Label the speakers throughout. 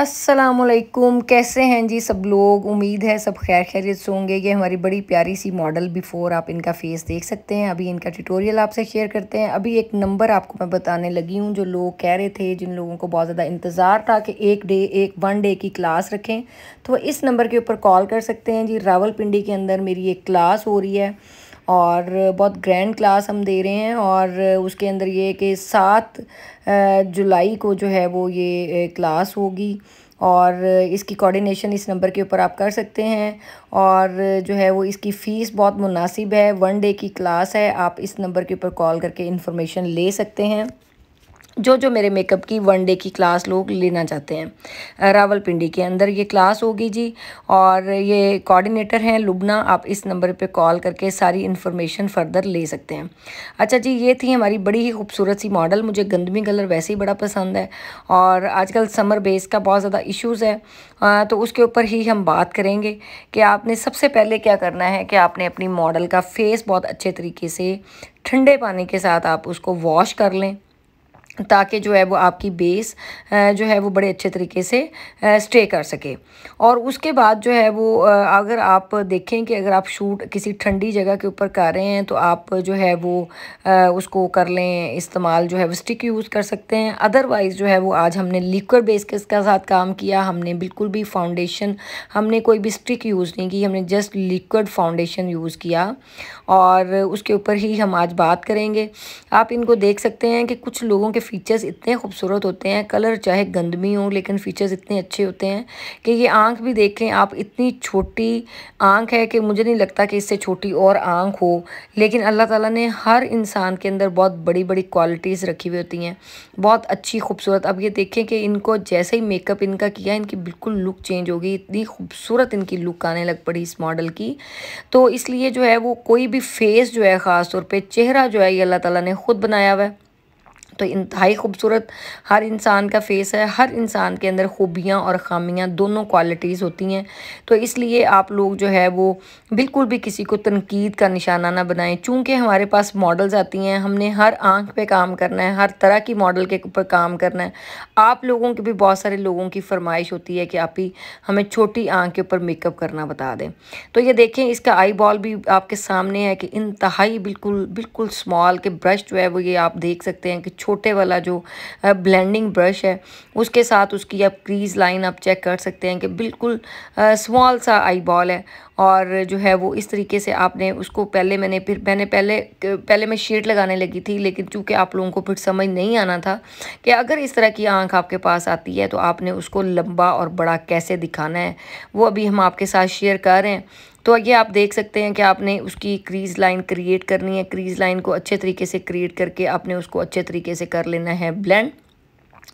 Speaker 1: असलकुम कैसे हैं जी सब लोग उम्मीद है सब खैर खैरियत से होंगे ये हमारी बड़ी प्यारी सी मॉडल बिफ़ोर आप इनका फेस देख सकते हैं अभी इनका ट्यूटोरियल आपसे शेयर करते हैं अभी एक नंबर आपको मैं बताने लगी हूँ जो लोग कह रहे थे जिन लोगों को बहुत ज़्यादा इंतज़ार था कि एक डे एक वन डे की क्लास रखें तो इस नंबर के ऊपर कॉल कर सकते हैं जी रावल के अंदर मेरी एक क्लास हो रही है और बहुत ग्रैंड क्लास हम दे रहे हैं और उसके अंदर ये कि सात जुलाई को जो है वो ये क्लास होगी और इसकी कोऑर्डिनेशन इस नंबर के ऊपर आप कर सकते हैं और जो है वो इसकी फ़ीस बहुत मुनासिब है वन डे की क्लास है आप इस नंबर के ऊपर कॉल करके इन्फॉर्मेशन ले सकते हैं जो जो मेरे मेकअप की वन डे की क्लास लोग लेना चाहते हैं रावलपिंडी के अंदर ये क्लास होगी जी और ये कोऑर्डिनेटर हैं लुबना आप इस नंबर पे कॉल करके सारी इन्फॉर्मेशन फर्दर ले सकते हैं अच्छा जी ये थी हमारी बड़ी ही खूबसूरत सी मॉडल मुझे गंदमी कलर वैसे ही बड़ा पसंद है और आजकल समर बेस का बहुत ज़्यादा इशूज़ है आ, तो उसके ऊपर ही हम बात करेंगे कि आपने सबसे पहले क्या करना है कि आपने अपनी मॉडल का फेस बहुत अच्छे तरीके से ठंडे पानी के साथ आप उसको वॉश कर लें ताकि जो है वो आपकी बेस जो है वो बड़े अच्छे तरीके से स्टे कर सके और उसके बाद जो है वो अगर आप देखें कि अगर आप शूट किसी ठंडी जगह के ऊपर कर रहे हैं तो आप जो है वो उसको कर लें इस्तेमाल जो है वो स्टिक यूज़ कर सकते हैं अदरवाइज़ जो है वो आज हमने लिक्वर बेस के इसका साथ काम किया हमने बिल्कुल भी फाउंडेशन हमने कोई भी स्टिक यूज़ नहीं की हमने जस्ट लिक्वड फाउंडेशन यूज़ किया और उसके ऊपर ही हम आज बात करेंगे आप इनको देख सकते हैं कि कुछ लोगों के फ़ीचर्स इतने खूबसूरत होते हैं कलर चाहे गंदमी हो लेकिन फ़ीचर्स इतने अच्छे होते हैं कि ये आँख भी देखें आप इतनी छोटी आँख है कि मुझे नहीं लगता कि इससे छोटी और आँख हो लेकिन अल्लाह ताला ने हर इंसान के अंदर बहुत बड़ी बड़ी क्वालिटीज़ रखी हुई होती हैं बहुत अच्छी खूबसूरत अब ये देखें कि इनको जैसे ही मेकअप इनका किया इनकी बिल्कुल लुक चेंज हो गई इतनी खूबसूरत इनकी लुक आने लग पड़ी इस मॉडल की तो इसलिए जो है वो कोई भी फेस जो है ख़ास तौर पर चेहरा जो है ये अल्लाह तला ने ख़ुद बनाया हुआ है तो इंतहाई खूबसूरत हर इंसान का फेस है हर इंसान के अंदर खूबियाँ और खामियाँ दोनों क्वालिटीज़ होती हैं तो इसलिए आप लोग जो है वो बिल्कुल भी किसी को तनकीद का निशाना ना बनाएं चूँकि हमारे पास मॉडल्स आती हैं हमने हर आँख पर काम करना है हर तरह की मॉडल के ऊपर काम करना है आप लोगों के भी बहुत सारे लोगों की फरमाइश होती है कि आप ही हमें छोटी आँख के ऊपर मेकअप करना बता दें तो ये देखें इसका आई बॉल भी आपके सामने है कि इंतहाई बिल्कुल बिल्कुल स्मॉल के ब्रश जो है वो ये आप देख सकते हैं कि छोटे वाला जो ब्लेंडिंग ब्रश है उसके साथ उसकी आप क्रीज लाइन आप चेक कर सकते हैं कि बिल्कुल स्मॉल सा आई बॉल है और जो है वो इस तरीके से आपने उसको पहले मैंने फिर मैंने पहले पहले मैं शेड लगाने लगी थी लेकिन चूँकि आप लोगों को फिर समझ नहीं आना था कि अगर इस तरह की आँख आपके पास आती है तो आपने उसको लंबा और बड़ा कैसे दिखाना है वो अभी हम आपके साथ शेयर कर रहे हैं तो ये आप देख सकते हैं कि आपने उसकी क्रीज लाइन क्रिएट करनी है क्रीज लाइन को अच्छे तरीके से क्रिएट करके आपने उसको अच्छे तरीके से कर लेना है ब्लेंड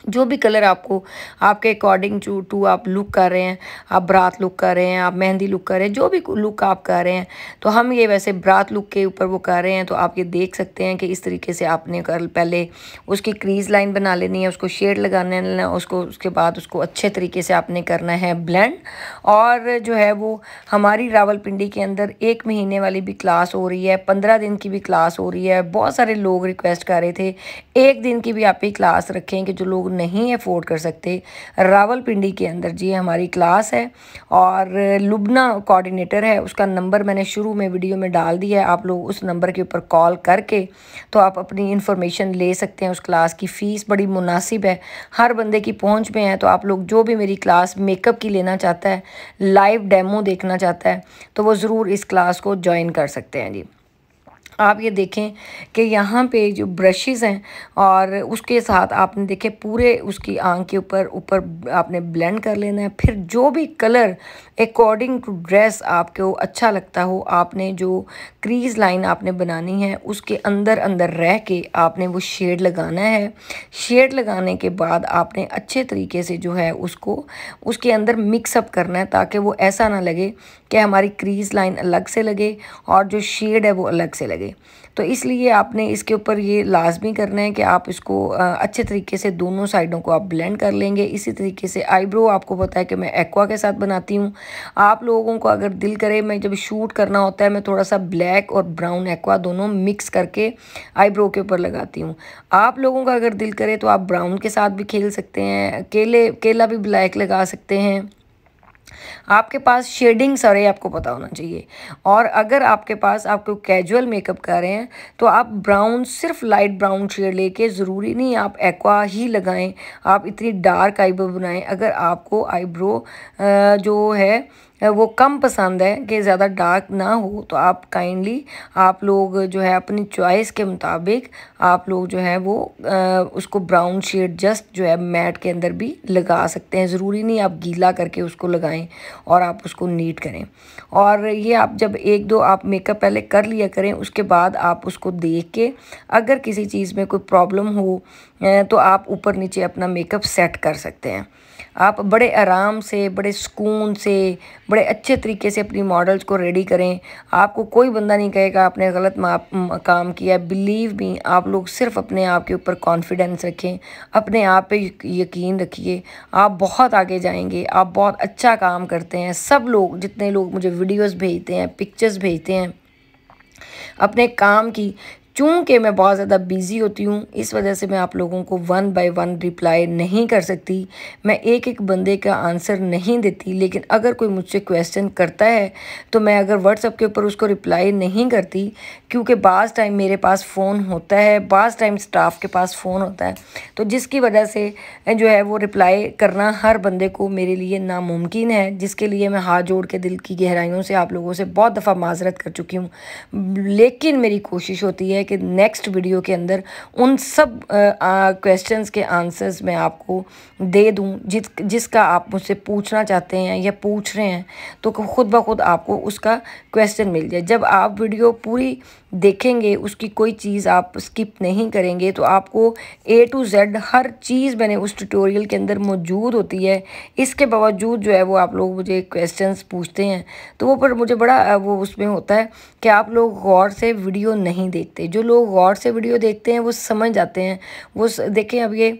Speaker 1: जो भी कलर आपको आपके अकॉर्डिंग टू टू आप लुक कर रहे हैं आप ब्रात लुक कर रहे हैं आप मेहंदी लुक कर रहे हैं जो भी लुक आप कर रहे हैं तो हम ये वैसे ब्रात लुक के ऊपर वो कर रहे हैं तो आप ये देख सकते हैं कि इस तरीके से आपने कर पहले उसकी क्रीज लाइन बना लेनी है उसको शेड लगाने लेना उसको उसके बाद उसको अच्छे तरीके से आपने करना है ब्लेंड और जो है वो हमारी रावलपिंडी के अंदर एक महीने वाली भी क्लास हो रही है पंद्रह दिन की भी क्लास हो रही है बहुत सारे लोग रिक्वेस्ट कर रहे थे एक दिन की भी आप ही क्लास रखें कि जो लोग लोग नहीं अफोर्ड कर सकते रावलपिंडी के अंदर जी हमारी क्लास है और लुबना कोऑर्डिनेटर है उसका नंबर मैंने शुरू में वीडियो में डाल दिया है आप लोग उस नंबर के ऊपर कॉल करके तो आप अपनी इन्फॉर्मेशन ले सकते हैं उस क्लास की फ़ीस बड़ी मुनासिब है हर बंदे की पहुँच में है तो आप लोग जो भी मेरी क्लास मेकअप की लेना चाहता है लाइव डेमो देखना चाहता है तो वो ज़रूर इस क्लास को ज्वाइन कर सकते हैं जी आप ये देखें कि यहाँ पे जो ब्रशेस हैं और उसके साथ आपने देखे पूरे उसकी आंख के ऊपर ऊपर आपने ब्लेंड कर लेना है फिर जो भी कलर अकॉर्डिंग टू ड्रेस आपको अच्छा लगता हो आपने जो क्रीज लाइन आपने बनानी है उसके अंदर अंदर रह के आपने वो शेड लगाना है शेड लगाने के बाद आपने अच्छे तरीके से जो है उसको उसके अंदर मिक्सअप करना है ताकि वो ऐसा ना लगे कि हमारी क्रीज लाइन अलग से लगे और जो शेड है वो अलग से लगे लगे तो इसलिए आपने इसके ऊपर ये लाजमी करना है कि आप इसको अच्छे तरीके से दोनों साइडों को आप ब्लेंड कर लेंगे इसी तरीके से आईब्रो आपको पता है कि मैं एक्वा के साथ बनाती हूँ आप लोगों को अगर दिल करे मैं जब शूट करना होता है मैं थोड़ा सा ब्लैक और ब्राउन एक्वा दोनों मिक्स करके आईब्रो के ऊपर लगाती हूँ आप लोगों का अगर दिल करे तो आप ब्राउन के साथ भी खेल सकते हैं केले केला भी ब्लैक लगा सकते हैं आपके पास शेडिंग सारे आपको पता होना चाहिए और अगर आपके पास कोई कैजुअल मेकअप कर रहे हैं तो आप ब्राउन सिर्फ लाइट ब्राउन शेड लेके ज़रूरी नहीं आप एक्वा ही लगाएं आप इतनी डार्क आईब्रो बनाएं अगर आपको आईब्रो जो है वो कम पसंद है कि ज़्यादा डार्क ना हो तो आप काइंडली आप लोग जो है अपनी चॉइस के मुताबिक आप लोग जो है वो आ, उसको ब्राउन शेड जस्ट जो है मैट के अंदर भी लगा सकते हैं ज़रूरी नहीं आप गीला करके उसको लगाएं और आप उसको नीट करें और ये आप जब एक दो आप मेकअप पहले कर लिया करें उसके बाद आप उसको देख के अगर किसी चीज़ में कोई प्रॉब्लम हो तो आप ऊपर नीचे अपना मेकअप सेट कर सकते हैं आप बड़े आराम से बड़े सुकून से बड़े अच्छे तरीके से अपनी मॉडल्स को रेडी करें आपको कोई बंदा नहीं कहेगा आपने गलत काम किया बिलीव भी आप लोग सिर्फ अपने आप के ऊपर कॉन्फिडेंस रखें अपने आप पे यकीन रखिए आप बहुत आगे जाएंगे आप बहुत अच्छा काम करते हैं सब लोग जितने लोग मुझे वीडियोज़ भेजते हैं पिक्चर्स भेजते हैं अपने काम की चूँकि मैं बहुत ज़्यादा बिज़ी होती हूँ इस वजह से मैं आप लोगों को वन बाय वन रिप्लाई नहीं कर सकती मैं एक एक बंदे का आंसर नहीं देती लेकिन अगर कोई मुझसे क्वेश्चन करता है तो मैं अगर व्हाट्सअप के ऊपर उसको रिप्लाई नहीं करती क्योंकि बाज़ टाइम मेरे पास फ़ोन होता है बास टाइम स्टाफ के पास फ़ोन होता है तो जिसकी वजह से जो है वो रिप्लाई करना हर बंदे को मेरे लिए नामुमकिन है जिसके लिए मैं हाथ जोड़ के दिल की गहराइयों से आप लोगों से बहुत दफ़ा माजरत कर चुकी हूँ लेकिन मेरी कोशिश होती है कि नेक्स्ट वीडियो के अंदर उन सब क्वेश्चन के आंसर्स मैं आपको दे दूँ जिस जिसका आप मुझसे पूछना चाहते हैं या पूछ रहे हैं तो ख़ुद ब खुद आपको उसका क्वेश्चन मिल जाए जब आप वीडियो पूरी देखेंगे उसकी कोई चीज़ आप स्किप नहीं करेंगे तो आपको ए टू जेड हर चीज़ मैंने उस ट्यूटोरियल के अंदर मौजूद होती है इसके बावजूद जो है वो आप लोग मुझे क्वेश्चंस पूछते हैं तो वो पर मुझे बड़ा वो उसमें होता है कि आप लोग गौर से वीडियो नहीं देखते जो लोग गौर से वीडियो देखते हैं वो समझ जाते हैं वो देखें अब ये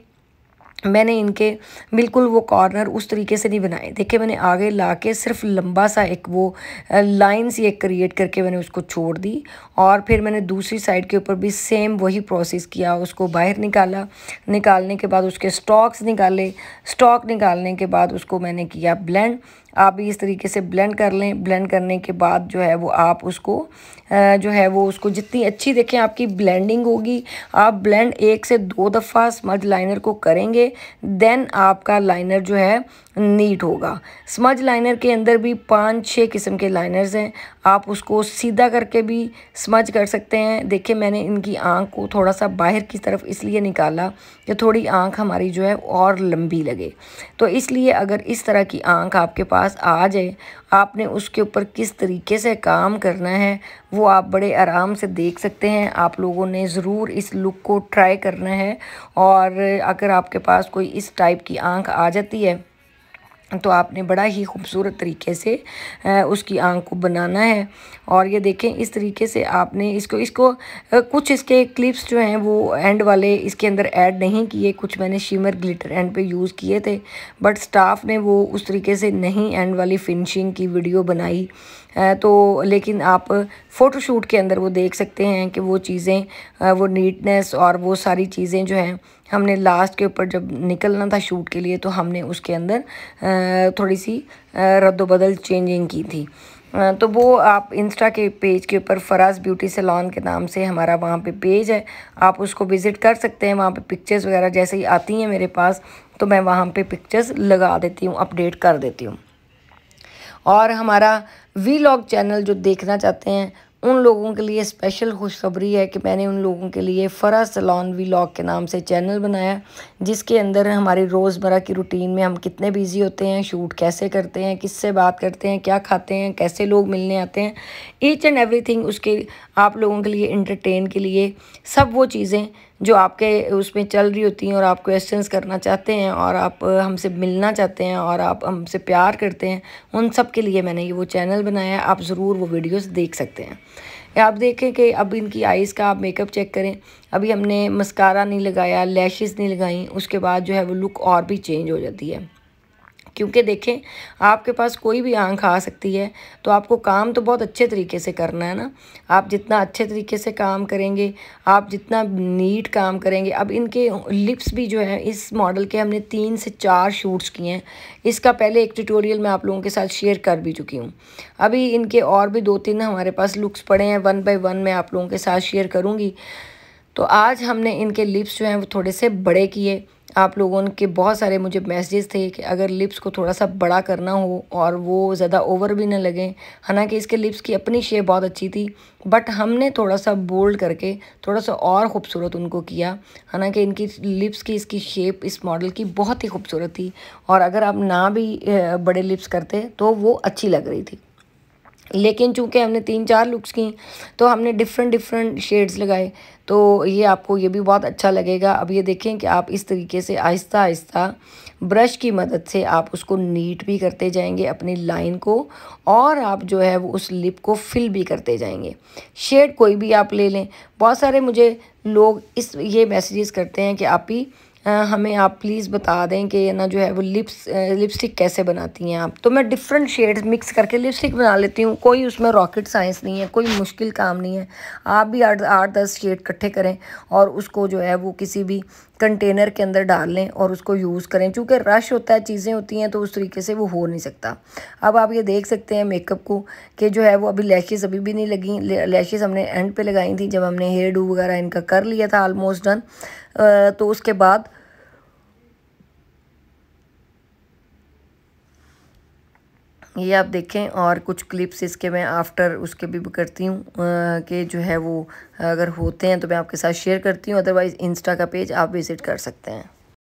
Speaker 1: मैंने इनके बिल्कुल वो कॉर्नर उस तरीके से नहीं बनाए देखिए मैंने आगे ला के सिर्फ लंबा सा एक वो लाइन सी एक क्रिएट करके मैंने उसको छोड़ दी और फिर मैंने दूसरी साइड के ऊपर भी सेम वही प्रोसेस किया उसको बाहर निकाला निकालने के बाद उसके स्टॉक्स निकाले स्टॉक निकालने के बाद उसको मैंने किया ब्लेंड आप इस तरीके से ब्लेंड कर लें ब्लेंड करने के बाद जो है वो आप उसको जो है वो उसको जितनी अच्छी देखें आपकी ब्लेंडिंग होगी आप ब्लेंड एक से दो दफ़ा स्मज लाइनर को करेंगे देन आपका लाइनर जो है नीट होगा स्मज लाइनर के अंदर भी पाँच छः किस्म के लाइनर्स हैं आप उसको सीधा करके भी समझ कर सकते हैं देखिए मैंने इनकी आँख को थोड़ा सा बाहर की तरफ इसलिए निकाला कि थोड़ी आँख हमारी जो है और लंबी लगे तो इसलिए अगर इस तरह की आँख आपके पास आ जाए आपने उसके ऊपर किस तरीके से काम करना है वो आप बड़े आराम से देख सकते हैं आप लोगों ने ज़रूर इस लुक को ट्राई करना है और अगर आपके पास कोई इस टाइप की आँख आ जाती है तो आपने बड़ा ही खूबसूरत तरीके से उसकी आंख को बनाना है और ये देखें इस तरीके से आपने इसको इसको कुछ इसके क्लिप्स जो हैं वो एंड वाले इसके अंदर ऐड नहीं किए कुछ मैंने शिमर ग्लिटर एंड पे यूज़ किए थे बट स्टाफ ने वो उस तरीके से नहीं एंड वाली फिनिशिंग की वीडियो बनाई तो लेकिन आप फ़ोटोशूट के अंदर वो देख सकते हैं कि वो चीज़ें वो नीटनेस और वो सारी चीज़ें जो हैं हमने लास्ट के ऊपर जब निकलना था शूट के लिए तो हमने उसके अंदर थोड़ी सी रद्दबदल चेंजिंग की थी तो वो आप इंस्टा के पेज के ऊपर फ़राज ब्यूटी सैलॉन के नाम से हमारा वहाँ पे पेज है आप उसको विज़िट कर सकते हैं वहाँ पे पिक्चर्स वगैरह जैसे ही आती हैं मेरे पास तो मैं वहाँ पे पिक्चर्स लगा देती हूँ अपडेट कर देती हूँ और हमारा वी लॉग चैनल जो देखना चाहते हैं उन लोगों के लिए स्पेशल खुशखबरी है कि मैंने उन लोगों के लिए फ़रा सलोन वी के नाम से चैनल बनाया जिसके अंदर हमारी रोज़मर्रा की रूटीन में हम कितने बिज़ी होते हैं शूट कैसे करते हैं किससे बात करते हैं क्या खाते हैं कैसे लोग मिलने आते हैं ईच एंड एवरीथिंग उसके आप लोगों के लिए इंटरटेन के लिए सब वो चीज़ें जो आपके उसमें चल रही होती हैं और आप क्वेश्चंस करना चाहते हैं और आप हमसे मिलना चाहते हैं और आप हमसे प्यार करते हैं उन सब के लिए मैंने ये वो चैनल बनाया है आप ज़रूर वो वीडियोस देख सकते हैं आप देखें कि अब इनकी आइज़ का आप मेकअप चेक करें अभी हमने मस्कारा नहीं लगाया लैशेज़ नहीं लगाई उसके बाद जो है वो लुक और भी चेंज हो जाती है क्योंकि देखें आपके पास कोई भी आंख आ सकती है तो आपको काम तो बहुत अच्छे तरीके से करना है ना आप जितना अच्छे तरीके से काम करेंगे आप जितना नीट काम करेंगे अब इनके लिप्स भी जो है इस मॉडल के हमने तीन से चार शूट्स किए हैं इसका पहले एक ट्यूटोरियल मैं आप लोगों के साथ शेयर कर भी चुकी हूँ अभी इनके और भी दो तीन हमारे पास लुक्स पड़े हैं वन बाई वन मैं आप लोगों के साथ शेयर करूँगी तो आज हमने इनके लिप्स जो हैं वो थोड़े से बड़े किए आप लोगों के बहुत सारे मुझे मैसेजेस थे कि अगर लिप्स को थोड़ा सा बड़ा करना हो और वो ज़्यादा ओवर भी ना लगें हालांकि इसके लिप्स की अपनी शेप बहुत अच्छी थी बट हमने थोड़ा सा बोल्ड करके थोड़ा सा और ख़ूबसूरत उनको किया हालांकि इनकी लिप्स की इसकी शेप इस मॉडल की बहुत ही खूबसूरत थी और अगर आप ना भी बड़े लिप्स करते तो वो अच्छी लग रही थी लेकिन चूंकि हमने तीन चार लुक्स की तो हमने डिफरेंट डिफरेंट शेड्स लगाए तो ये आपको ये भी बहुत अच्छा लगेगा अब ये देखें कि आप इस तरीके से आहिस्ता आहिस्ता ब्रश की मदद से आप उसको नीट भी करते जाएंगे अपनी लाइन को और आप जो है वो उस लिप को फिल भी करते जाएंगे शेड कोई भी आप ले लें बहुत सारे मुझे लोग इस ये मैसेजेस करते हैं कि आप ही हमें आप प्लीज़ बता दें कि ना जो है वो लिप्स लिपस्टिक कैसे बनाती हैं आप तो मैं डिफरेंट शेड्स मिक्स करके लिपस्टिक बना लेती हूँ कोई उसमें रॉकेट साइंस नहीं है कोई मुश्किल काम नहीं है आप भी आठ आठ दस शेड इकट्ठे करें और उसको जो है वो किसी भी कंटेनर के अंदर डाल लें और उसको यूज़ करें क्योंकि रश होता है चीज़ें होती हैं तो उस तरीके से वो हो नहीं सकता अब आप ये देख सकते हैं मेकअप को कि जो है वो अभी लैशेज़ अभी भी नहीं लगी लैशेज़ हमने एंड पे लगाई थी जब हमने हेयर डू वगैरह इनका कर लिया था आलमोस्ट डन तो उसके बाद ये आप देखें और कुछ क्लिप्स इसके मैं आफ्टर उसके भी करती हूँ कि जो है वो अगर होते हैं तो मैं आपके साथ शेयर करती हूँ अदरवाइज़ इंस्टा का पेज आप विज़िट कर सकते हैं